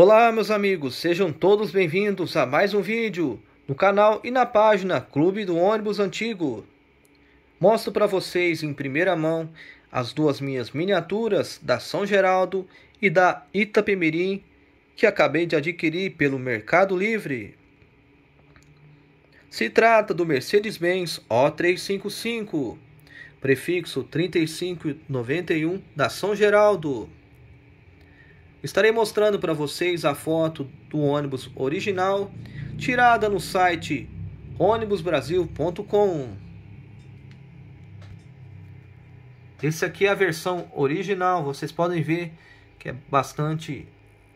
Olá, meus amigos, sejam todos bem-vindos a mais um vídeo no canal e na página Clube do Ônibus Antigo. Mostro para vocês em primeira mão as duas minhas miniaturas da São Geraldo e da Itapemirim que acabei de adquirir pelo Mercado Livre. Se trata do Mercedes-Benz O355, prefixo 3591 da São Geraldo. Estarei mostrando para vocês a foto do ônibus original tirada no site ônibusbrasil.com. Esse aqui é a versão original, vocês podem ver que é bastante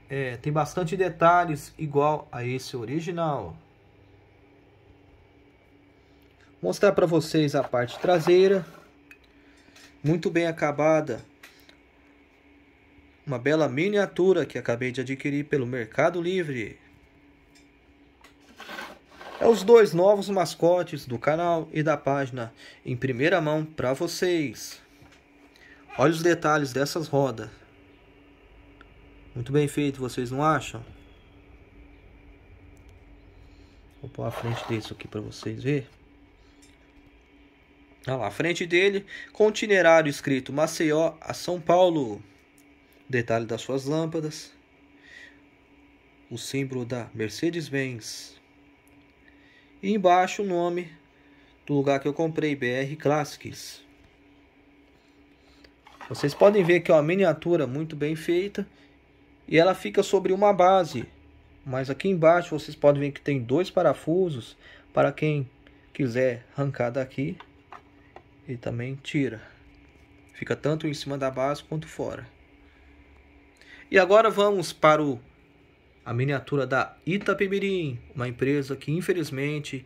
é, tem bastante detalhes igual a esse original. Vou mostrar para vocês a parte traseira, muito bem acabada uma bela miniatura que acabei de adquirir pelo Mercado Livre. É os dois novos mascotes do canal e da página em primeira mão para vocês. Olha os detalhes dessas rodas. Muito bem feito, vocês não acham? Vou pôr a frente disso aqui para vocês verem. Olha lá, a frente dele, com itinerário escrito Maceió a São Paulo detalhe das suas lâmpadas, o símbolo da Mercedes-Benz. E embaixo o nome do lugar que eu comprei, BR Classics. Vocês podem ver que é uma miniatura muito bem feita e ela fica sobre uma base. Mas aqui embaixo vocês podem ver que tem dois parafusos para quem quiser arrancar daqui e também tira. Fica tanto em cima da base quanto fora. E agora vamos para o, a miniatura da Itapemirim, uma empresa que infelizmente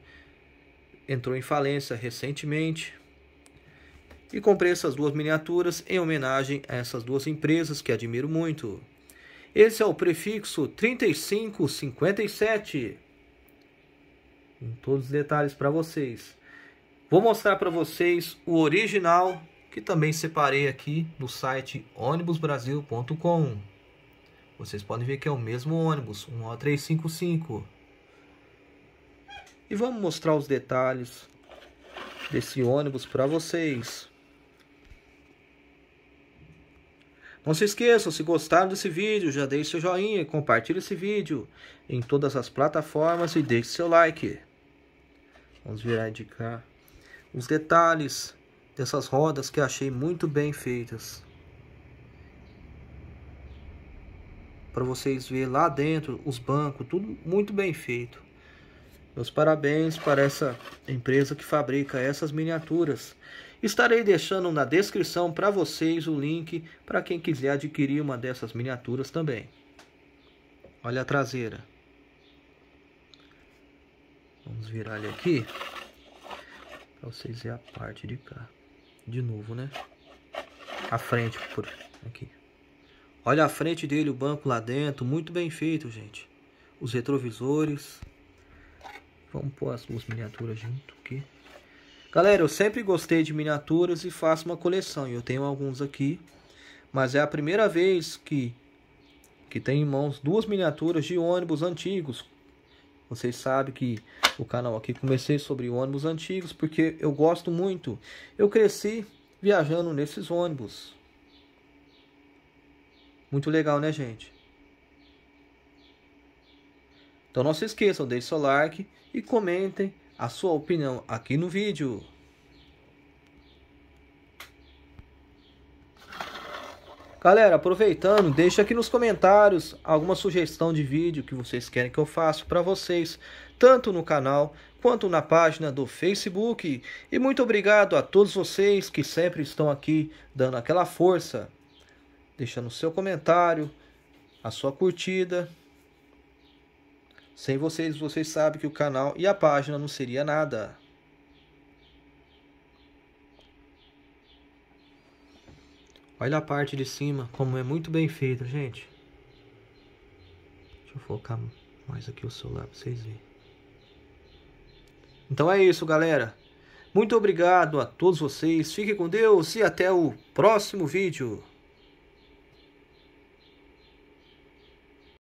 entrou em falência recentemente. E comprei essas duas miniaturas em homenagem a essas duas empresas que admiro muito. Esse é o prefixo 3557. Com todos os detalhes para vocês. Vou mostrar para vocês o original que também separei aqui no site ônibusbrasil.com. Vocês podem ver que é o mesmo ônibus, um O355. E vamos mostrar os detalhes desse ônibus para vocês. Não se esqueçam, se gostaram desse vídeo, já deixe seu joinha, compartilhe esse vídeo em todas as plataformas e deixe seu like. Vamos virar de cá os detalhes dessas rodas que achei muito bem feitas. para vocês verem lá dentro os bancos, tudo muito bem feito. Meus parabéns para essa empresa que fabrica essas miniaturas. Estarei deixando na descrição para vocês o link para quem quiser adquirir uma dessas miniaturas também. Olha a traseira. Vamos virar ele aqui para vocês verem a parte de cá. De novo, né? A frente por aqui. Olha a frente dele, o banco lá dentro, muito bem feito, gente. Os retrovisores. Vamos pôr as duas miniaturas junto aqui. Galera, eu sempre gostei de miniaturas e faço uma coleção. Eu tenho alguns aqui, mas é a primeira vez que que tem em mãos duas miniaturas de ônibus antigos. Vocês sabem que o canal aqui comecei sobre ônibus antigos porque eu gosto muito. Eu cresci viajando nesses ônibus. Muito legal, né, gente? Então não se esqueçam, deixe seu like e comentem a sua opinião aqui no vídeo. Galera, aproveitando, deixa aqui nos comentários alguma sugestão de vídeo que vocês querem que eu faça para vocês, tanto no canal quanto na página do Facebook. E muito obrigado a todos vocês que sempre estão aqui dando aquela força deixando o seu comentário, a sua curtida. Sem vocês, vocês sabem que o canal e a página não seria nada. Olha a parte de cima, como é muito bem feita, gente. Deixa eu focar mais aqui o celular para vocês verem. Então é isso, galera. Muito obrigado a todos vocês. Fiquem com Deus e até o próximo vídeo.